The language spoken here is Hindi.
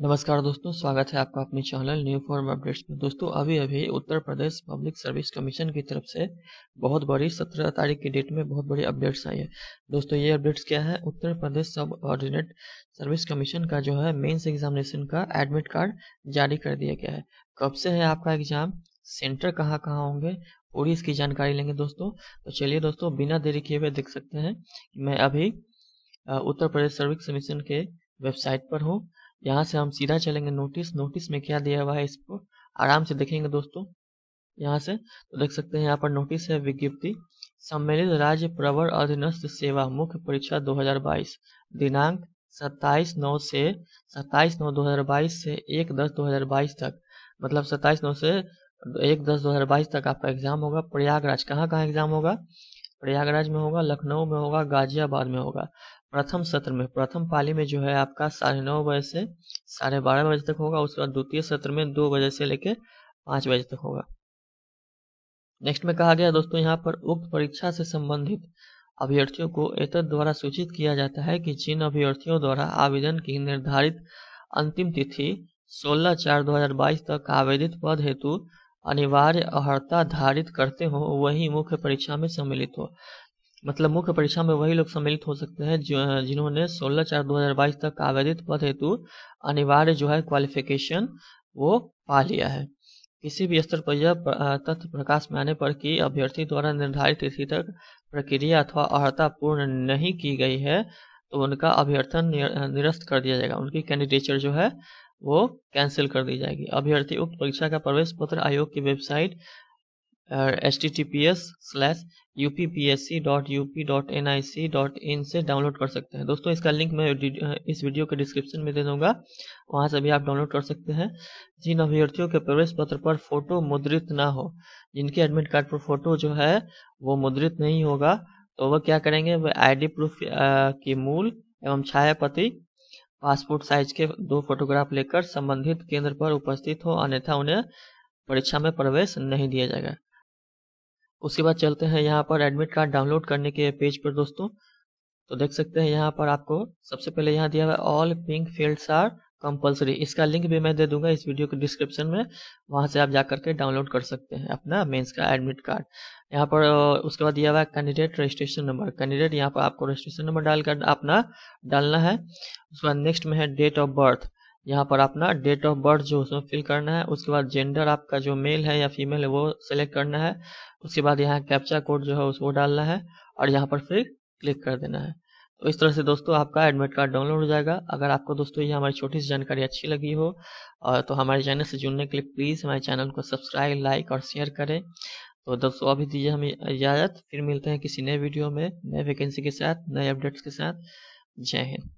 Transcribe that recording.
नमस्कार दोस्तों स्वागत है आपका अपने चैनल न्यू फॉर्म अपडेट्स में दोस्तों अभी अभी Uttar Pradesh public service commission की तरफ से बहुत बड़ी सत्रह तारीख की डेट में बहुत बड़ी अपडेट्स आई है दोस्तों ये अपडेट्स क्या है उत्तर प्रदेश सब ऑर्डिनेट सर्विस कमीशन का जो है मेंस एग्जामिनेशन का एडमिट कार्ड जारी कर दिया गया है कब से है आपका एग्जाम सेंटर कहाँ कहाँ होंगे पूरी इसकी जानकारी लेंगे दोस्तों तो चलिए दोस्तों बिना देरी किए हुए देख सकते हैं मैं अभी उत्तर प्रदेश सर्विस कमीशन के वेबसाइट पर हूँ यहाँ से हम सीधा चलेंगे नोटिस नोटिस में क्या दिया हुआ है इसको आराम से देखेंगे दोस्तों यहाँ से तो देख सकते हैं यहाँ पर नोटिस है विज्ञप्ति सम्मिलित राज्य प्रवर अधीनस्थ सेवा मुख्य परीक्षा 2022 दिनांक 27 नौ से 27 नौ 2022 से 1 दस 2022 तक मतलब 27 नौ से एक दस 2022 तक आपका एग्जाम होगा प्रयागराज कहाँ कहाँ एग्जाम होगा प्रयागराज में होगा लखनऊ में होगा गाजियाबाद में होगा प्रथम सत्र में प्रथम पाली में जो है आपका साढ़े नौ बजे से साढ़े बारह बजे तक होगा उसके बाद द्वितीय सत्र में दो बजे से लेकर पाँच बजे तक होगा नेक्स्ट में कहा गया दोस्तों यहाँ पर उक्त परीक्षा से संबंधित अभ्यर्थियों को एतद द्वारा सूचित किया जाता है कि जिन अभ्यर्थियों द्वारा आवेदन की निर्धारित अंतिम तिथि 16 चार 2022 तक आवेदित पद हेतु अनिवार्य अहर्ता धारित करते हो वही मुख्य परीक्षा में सम्मिलित हो मतलब मुख्य परीक्षा में वही लोग सम्मिलित हो सकते हैं जिन्होंने 16 चार 2022 तक आवेदित पद हेतु अनिवार्य जो है क्वालिफिकेशन वो पा लिया है किसी भी स्तर पर यह तथ्य प्रकाश में आने पर कि अभ्यर्थी द्वारा निर्धारित तिथि तक प्रक्रिया अथवा अर्हता पूर्ण नहीं की गई है तो उनका अभ्यर्थन निरस्त कर दिया जाएगा उनकी कैंडिडेचर जो है वो कैंसिल कर दी जाएगी अभ्यर्थी उक्त परीक्षा का प्रवेश पत्र आयोग की website H slash U P P S C dot U P dot N I C dot in से डाउनलोड कर सकते हैं दोस्तों इसका लिंक मैं इस वीडियो के डिस्क्रिप्शन में दे दूंगा वहां से भी आप डाउनलोड कर सकते हैं जिन अभ्यर्थियों के प्रवेश पत्र पर फोटो मुद्रित ना हो जिनके एडमिट कार्ड पर फोटो जो है वो मुद्रित नहीं होगा तो वह क्या करेंगे वह डी प्रूफ की मूल एवं छायापति पासपोर्ट साइज के दो फोटोग्राफ लेकर संबंधित केंद्र पर उपस्थित हो अन्यथा उन्हें परीक्षा में प्रवेश नहीं दिया जाएगा उसके बाद चलते हैं यहाँ पर एडमिट कार्ड डाउनलोड करने के पेज पर दोस्तों तो देख सकते हैं यहाँ पर आपको सबसे पहले यहाँ दिया हुआ है all pink field are compulsory इसका लिंक भी मैं दे दूंगा इस वीडियो के डिस्क्रिप्शन में वहां से आप जा करके डाउनलोड कर सकते हैं अपना मेंस का एडमिट कार्ड यहाँ पर उसके बाद दिया हुआ है कैंडिडेट रजिस्ट्रेशन नंबर कैंडिडेट यहाँ पर आपको रजिस्ट्रेशन नंबर डालकर अपना डालना है उसके बाद नेक्स्ट में है डेट ऑफ बर्थ यहाँ पर अपना डेट ऑफ बर्थ जो उसमें फिल करना है उसके बाद जेंडर आपका जो मेल है या फीमेल है वो सेलेक्ट करना है उसके बाद यहाँ कैप्चा कोड जो है उसको डालना है और यहाँ पर फिर क्लिक कर देना है तो इस तरह से दोस्तों आपका एडमिट कार्ड डाउनलोड हो जाएगा अगर आपको दोस्तों ये हमारी छोटी सी जानकारी अच्छी लगी हो और तो हमारे चैनल से जुड़ने के लिए प्लीज़ हमारे चैनल को सब्सक्राइब लाइक और शेयर करें तो दोस्तों अभी दीजिए हमें इजाज़त फिर मिलते हैं किसी नए वीडियो में नए वैकेंसी के साथ नए अपडेट्स के साथ जय हिंद